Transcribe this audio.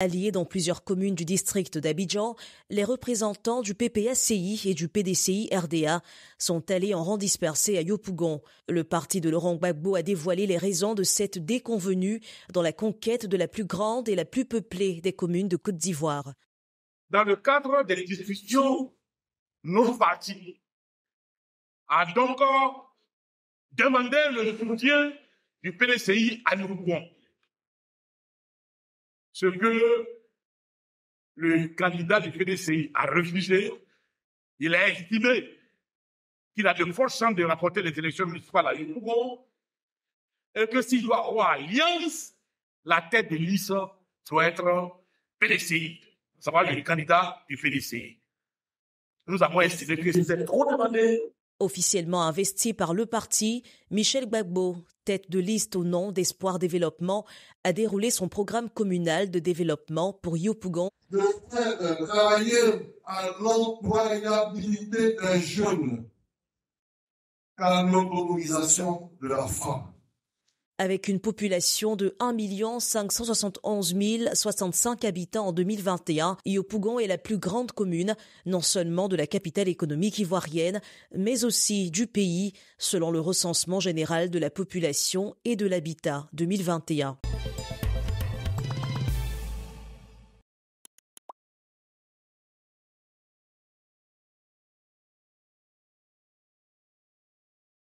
Alliés dans plusieurs communes du district d'Abidjan, les représentants du PPSCI et du PDCI RDA sont allés en rang dispersé à Yopougon. Le parti de Laurent Gbagbo a dévoilé les raisons de cette déconvenue dans la conquête de la plus grande et la plus peuplée des communes de Côte d'Ivoire. Dans le cadre des discussions, nos partis a donc demandé le soutien du PDCI à Yopougon ce que le candidat du PDCI a refusé, il a estimé qu'il a de fortes chances de rapporter les élections municipales à Yopougon et que s'il doit avoir alliance, la tête de liste doit être PDCI, à savoir le candidat du PDCI. Nous avons estimé que c'était trop demandé Officiellement investi par le parti, Michel Gbagbo, tête de liste au nom d'Espoir Développement, a déroulé son programme communal de développement pour Yopougon. De faire euh, travailler à l'employabilité des jeunes, à l'autonomisation de la femme avec une population de 1 571 065 habitants en 2021. Yopougon est la plus grande commune, non seulement de la capitale économique ivoirienne, mais aussi du pays, selon le recensement général de la population et de l'habitat 2021.